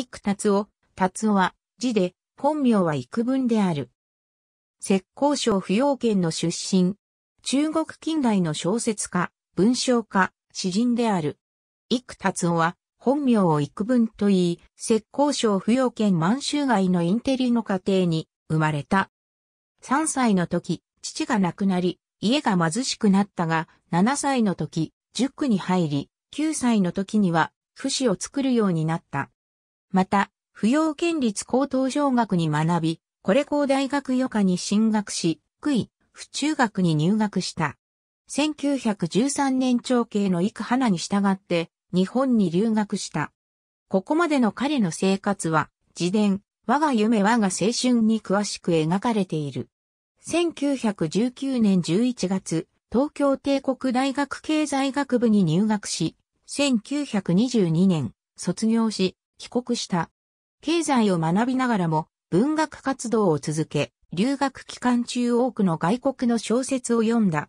幾達夫、達夫は、字で、本名は幾分である。浙江省扶養県の出身。中国近代の小説家、文章家、詩人である。幾達夫は、本名を幾分と言い、浙江省扶養県満州街のインテリの家庭に生まれた。3歳の時、父が亡くなり、家が貧しくなったが、7歳の時、塾に入り、9歳の時には、不死を作るようになった。また、扶養県立高等小学に学び、これ高大学予科に進学し、福井、府中学に入学した。1913年長慶の育花に従って、日本に留学した。ここまでの彼の生活は、自伝、我が夢我が青春に詳しく描かれている。1919年11月、東京帝国大学経済学部に入学し、1922年、卒業し、帰国した。経済を学びながらも文学活動を続け、留学期間中多くの外国の小説を読んだ。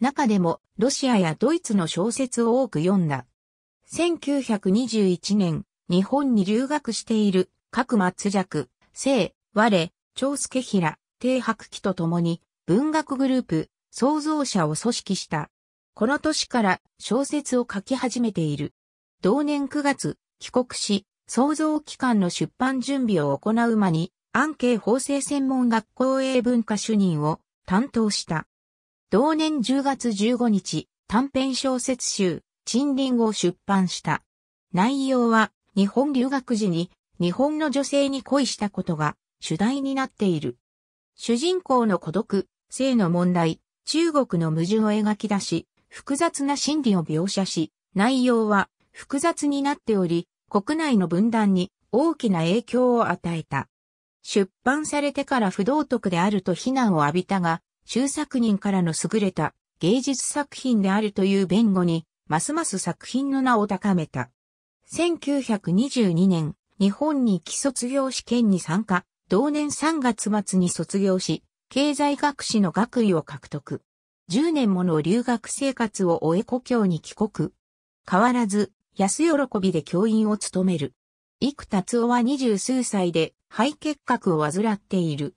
中でもロシアやドイツの小説を多く読んだ。1921年、日本に留学している、各松尺、聖、我、長介平、定白期と共に、文学グループ、創造者を組織した。この年から小説を書き始めている。同年9月、帰国し、創造機関の出版準備を行う間に、安慶法制専門学校英文化主任を担当した。同年10月15日、短編小説集、沈林を出版した。内容は、日本留学時に、日本の女性に恋したことが主題になっている。主人公の孤独、性の問題、中国の矛盾を描き出し、複雑な心理を描写し、内容は複雑になっており、国内の分断に大きな影響を与えた。出版されてから不道徳であると非難を浴びたが、周作人からの優れた芸術作品であるという弁護に、ますます作品の名を高めた。1922年、日本に既卒業試験に参加、同年3月末に卒業し、経済学士の学位を獲得。10年もの留学生活を終え故郷に帰国。変わらず、安喜びで教員を務める。幾達夫は二十数歳で肺結核を患っている。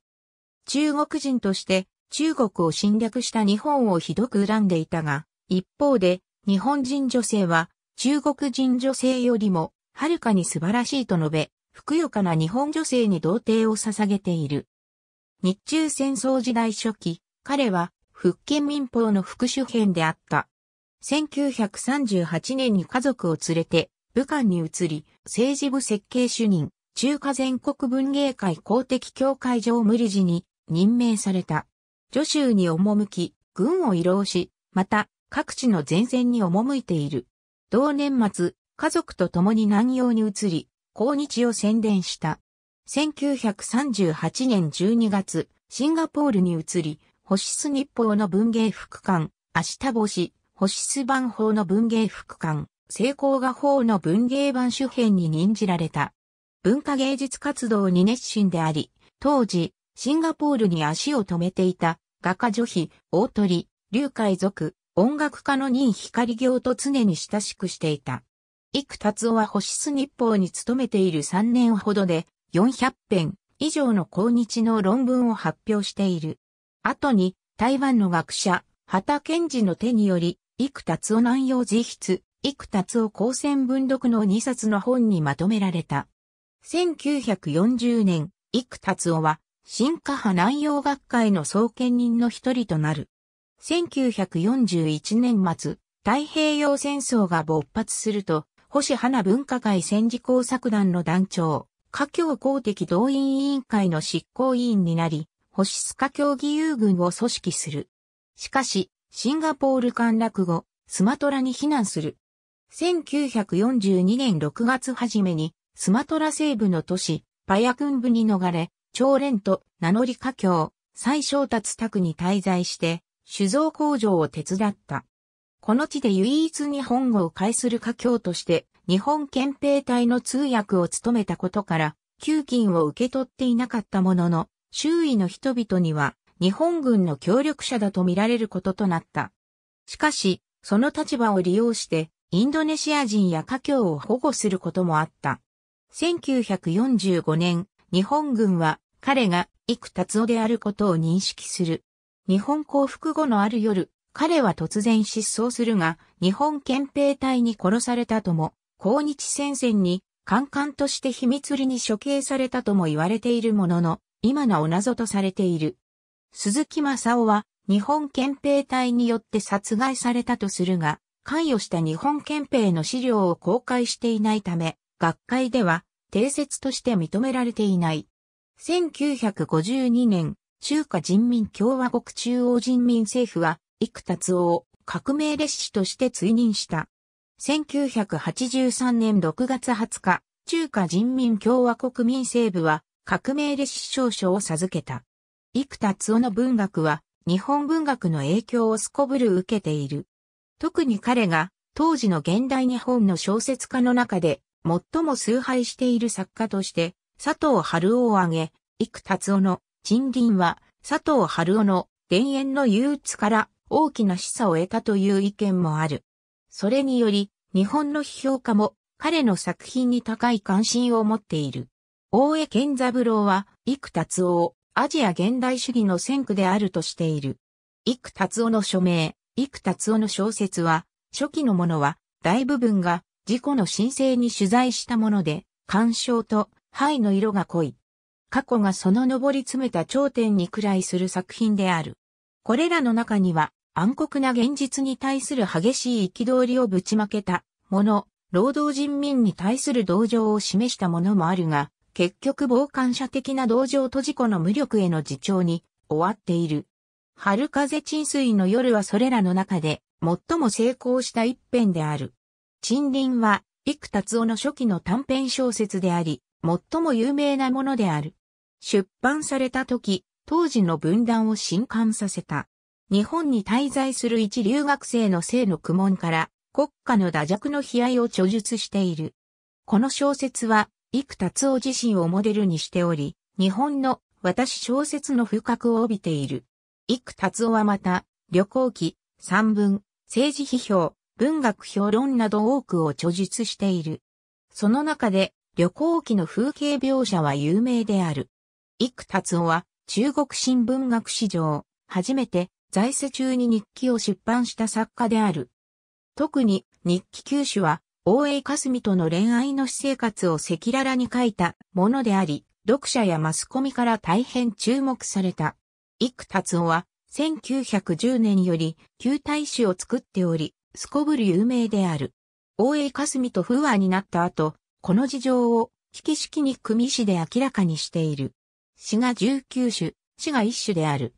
中国人として中国を侵略した日本をひどく恨んでいたが、一方で日本人女性は中国人女性よりもはるかに素晴らしいと述べ、ふくよかな日本女性に童貞を捧げている。日中戦争時代初期、彼は復権民法の副主編であった。1938年に家族を連れて武漢に移り、政治部設計主任、中華全国文芸会公的協会上無理事に任命された。助手に赴き、軍を移動し、また各地の前線に赴いている。同年末、家族と共に南洋に移り、抗日を宣伝した。1938年12月、シンガポールに移り、星ス日報の文芸副官、明日星、星ス版法の文芸副官、成功画法の文芸版主編に任じられた。文化芸術活動に熱心であり、当時、シンガポールに足を止めていた、画家女卑、大鳥、龍海族、音楽家の任光行と常に親しくしていた。幾達夫は星ス日報に勤めている3年ほどで、400編以上の公日の論文を発表している。後に、台湾の学者、畑賢治の手により、幾達夫南洋自筆、幾達夫高専文読の2冊の本にまとめられた。1940年、幾達夫は、新華派南洋学会の創建人の一人となる。1941年末、太平洋戦争が勃発すると、星花文化会戦時工作団の団長、華僑公的動員委員会の執行委員になり、星須賀競技友軍を組織する。しかし、シンガポール陥落後、スマトラに避難する。1942年6月初めに、スマトラ西部の都市、パヤクンブに逃れ、朝連と名乗り家境、最小達宅に滞在して、酒造工場を手伝った。この地で唯一日本語を介する家境として、日本憲兵隊の通訳を務めたことから、給金を受け取っていなかったものの、周囲の人々には日本軍の協力者だと見られることとなった。しかし、その立場を利用して、インドネシア人や華僑を保護することもあった。1945年、日本軍は彼が幾達夫であることを認識する。日本降伏後のある夜、彼は突然失踪するが、日本憲兵隊に殺されたとも、抗日戦線に、カンとして秘密裏に処刑されたとも言われているものの、今なお謎とされている。鈴木正夫は日本憲兵隊によって殺害されたとするが、関与した日本憲兵の資料を公開していないため、学会では定説として認められていない。1952年、中華人民共和国中央人民政府は、幾達夫を革命烈士として追認した。1983年6月20日、中華人民共和国民政部は革命烈士証書を授けた。幾田津夫の文学は日本文学の影響をすこぶる受けている。特に彼が当時の現代日本の小説家の中で最も崇拝している作家として佐藤春夫を挙げ、幾田津夫の人輪は佐藤春夫の田園の憂鬱から大きな示唆を得たという意見もある。それにより日本の批評家も彼の作品に高い関心を持っている。大江健三郎は幾田津夫をアジア現代主義の先駆であるとしている。幾達夫の署名、幾達夫の小説は、初期のものは、大部分が、自己の申請に取材したもので、干渉と灰の色が濃い。過去がその上り詰めた頂点にくらいする作品である。これらの中には、暗黒な現実に対する激しい憤りをぶちまけたもの、労働人民に対する同情を示したものもあるが、結局傍観者的な同情と自己の無力への自重に終わっている。春風沈水の夜はそれらの中で最も成功した一編である。沈林は、幾達夫の初期の短編小説であり、最も有名なものである。出版された時、当時の分断を震撼させた。日本に滞在する一留学生の性の苦悶から、国家の打弱の悲哀を著述している。この小説は、幾達夫自身をモデルにしており、日本の私小説の風格を帯びている。幾達夫はまた、旅行記、散文、政治批評、文学評論など多くを著述している。その中で、旅行記の風景描写は有名である。幾達夫は、中国新文学史上、初めて在世中に日記を出版した作家である。特に日記九首は大江霞との恋愛の私生活を赤裸々に書いたものであり、読者やマスコミから大変注目された。幾達夫は、1910年より、旧大使を作っており、すこぶる有名である。大江霞と不和になった後、この事情を、危機式に組詩で明らかにしている。詩が19種、詩が1種である。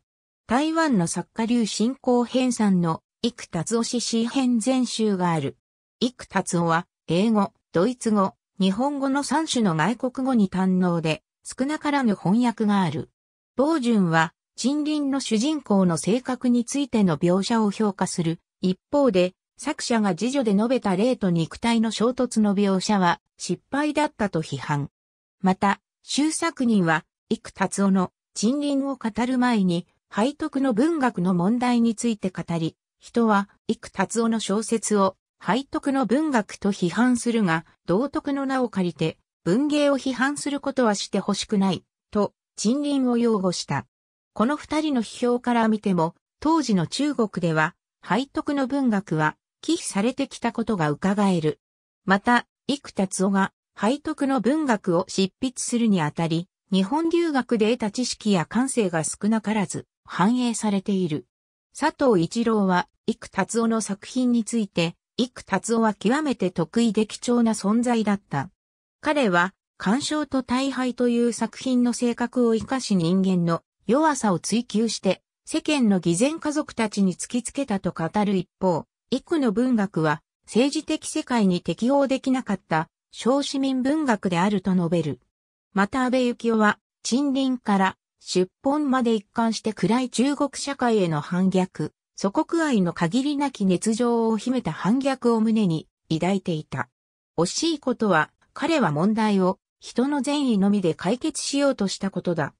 台湾の作家流信仰編さんの、幾達夫詩詩編全集がある。イクタツオは、英語、ドイツ語、日本語の3種の外国語に堪能で、少なからぬ翻訳がある。ボージュンは、沈林の主人公の性格についての描写を評価する。一方で、作者が自助で述べた霊と肉体の衝突の描写は失敗だったと批判。また、周作人は、幾達夫の沈林を語る前に、背徳の文学の問題について語り、人は幾達夫の小説を背徳の文学と批判するが、道徳の名を借りて、文芸を批判することはしてほしくない、と、陳林を擁護した。この二人の批評から見ても、当時の中国では、背徳の文学は、寄避されてきたことが伺える。また、幾達夫が、背徳の文学を執筆するにあたり、日本留学で得た知識や感性が少なからず、反映されている。佐藤一郎は、幾達夫の作品について、幾達夫は極めて得意で貴重な存在だった。彼は、干渉と大敗という作品の性格を生かし人間の弱さを追求して、世間の偽善家族たちに突きつけたと語る一方、幾の文学は政治的世界に適応できなかった小市民文学であると述べる。また安倍幸雄は、沈林から出本まで一貫して暗い中国社会への反逆、祖国愛の限りなき熱情を秘めた反逆を胸に抱いていた。惜しいことは、彼は問題を人の善意のみで解決しようとしたことだ。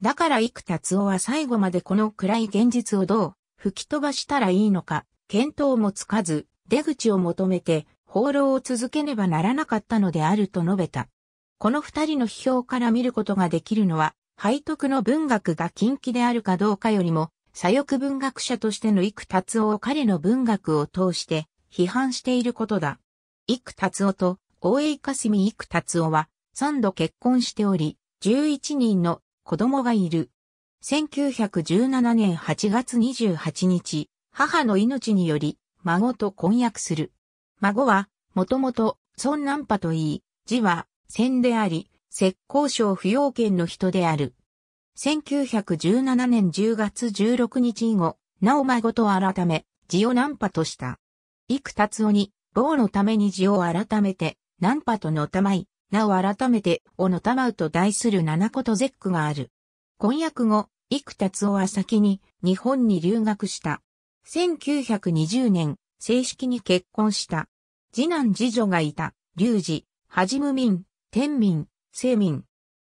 だから幾達夫は最後までこの暗い現実をどう吹き飛ばしたらいいのか、見当もつかず、出口を求めて、放浪を続けねばならなかったのであると述べた。この二人の批評から見ることができるのは、背徳の文学が近畿であるかどうかよりも、左翼文学者としての幾達夫を彼の文学を通して批判していることだ。幾達夫と大江霞み幾達夫は三度結婚しており、11人の子供がいる。1917年8月28日、母の命により孫と婚約する。孫は、もともと、孫南波といい、字は、線であり、石膏省不要権の人である。1917年10月16日以後、なお孫と改め、字をナンパとした。幾達夫に、某のために字を改めて、ナンパとのたまい、なお改めて、おのたまうと題する七言絶句がある。婚約後、幾達夫は先に、日本に留学した。1920年、正式に結婚した。次男次女がいた、龍二、はじむ民、天民、清民、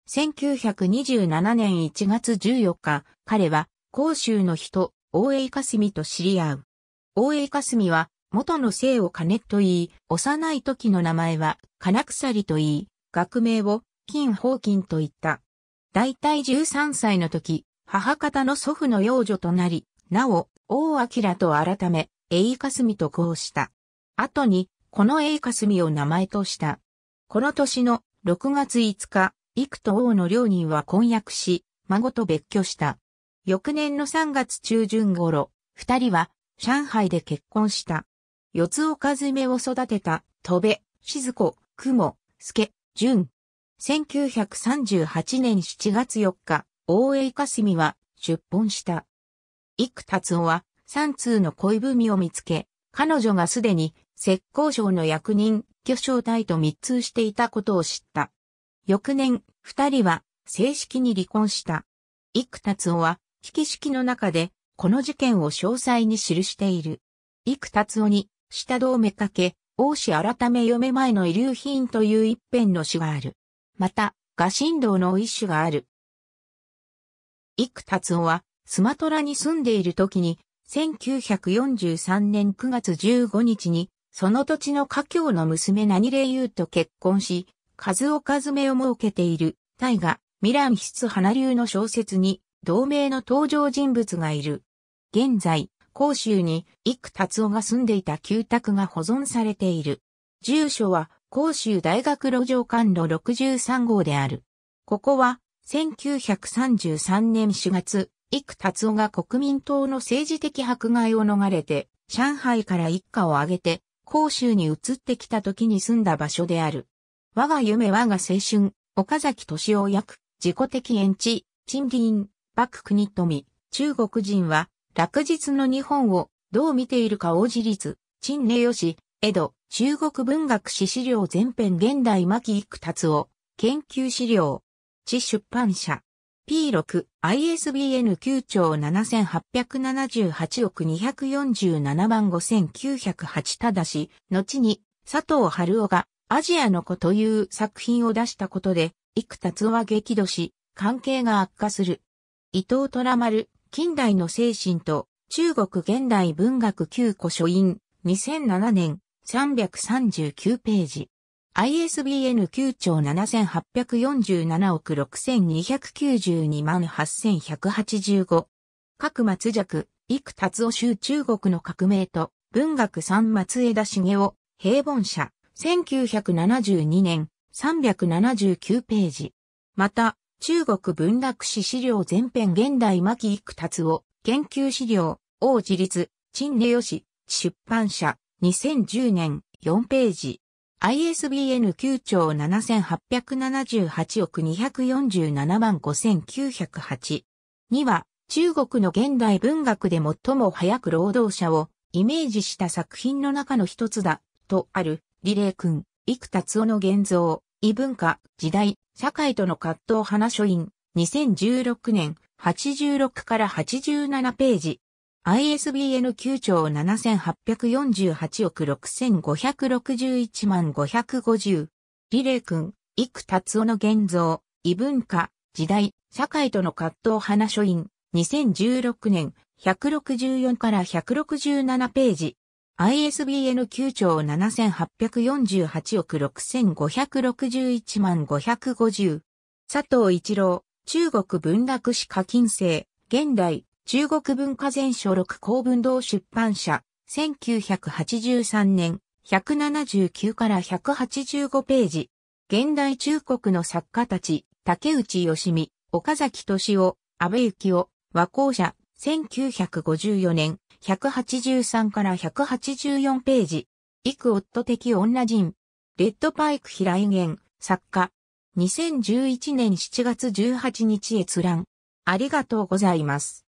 1927年1月14日、彼は、甲州の人、大江霞と知り合う。大江霞は、元の姓を金と言い、幼い時の名前は金鎖と言い、学名を金宝金と言った。大体13歳の時、母方の祖父の養女となり、なお、王明と改め、栄霞とこうした。後に、この栄霞を名前とした。この年の6月5日、幾と王の両人は婚約し、孫と別居した。翌年の3月中旬頃、二人は上海で結婚した。四つ岡爪を育てた、戸部、静子、雲、助、淳。1938年7月4日、大江霞は出奔した。幾達夫は三通の恋文を見つけ、彼女がすでに浙江省の役人、巨匠隊と密通していたことを知った。翌年、二人は正式に離婚した。幾達夫は、引き式の中で、この事件を詳細に記している。幾達夫に、下道めかけ、王子改め嫁前の遺留品という一辺の詩がある。また、画神道の一種がある。幾達夫は、スマトラに住んでいる時に、1943年9月15日に、その土地の家境の娘何霊優と結婚し、数岡詰めを設けている、大河、ミラン筆花流の小説に、同名の登場人物がいる。現在、甲州に、幾達夫が住んでいた旧宅が保存されている。住所は、甲州大学路上管路63号である。ここは、1933年4月、幾達夫が国民党の政治的迫害を逃れて、上海から一家を挙げて、甲州に移ってきた時に住んだ場所である。我が夢我が青春、岡崎敏夫役、自己的延知、陳林、幕国富、中国人は、落日の日本をどう見ているか王子率、陳礼義、江戸、中国文学史資料全編現代牧幾達夫、研究資料、地出版社。P6、ISBN 9兆7878億247万5908ただし、後に佐藤春夫がアジアの子という作品を出したことで、幾辰夫は激怒し、関係が悪化する。伊藤虎丸、近代の精神と、中国現代文学9個書院、2007年、339ページ。ISBN 9兆7847億6292万8185。各松尺、幾辰夫州中国の革命と、文学三松枝茂雄、平凡社。1972年、379ページ。また、中国文学史資料全編現代牧幾達を研究資料、王自立、陳根義、出版社、2010年、4ページ。ISBN 9兆7878億247万5908。には、中国の現代文学で最も早く労働者をイメージした作品の中の一つだ、とある、リレー君、幾達夫の現像、異文化、時代、社会との葛藤花書院、2016年、86から87ページ。ISBN 9兆7848億6561万550。リレー君、幾達夫の現像、異文化、時代、社会との葛藤花書院、2016年、164から167ページ。ISBN 9兆7848億6561万550。佐藤一郎、中国文楽史課金制、現代、中国文化全書録公文堂出版社、1983年、179から185ページ。現代中国の作家たち、竹内義美、岡崎敏夫、安倍幸夫、和光社、1954年、183から184ページ。イクオット的女人。レッドパイク平井源、作家。2011年7月18日閲覧。ありがとうございます。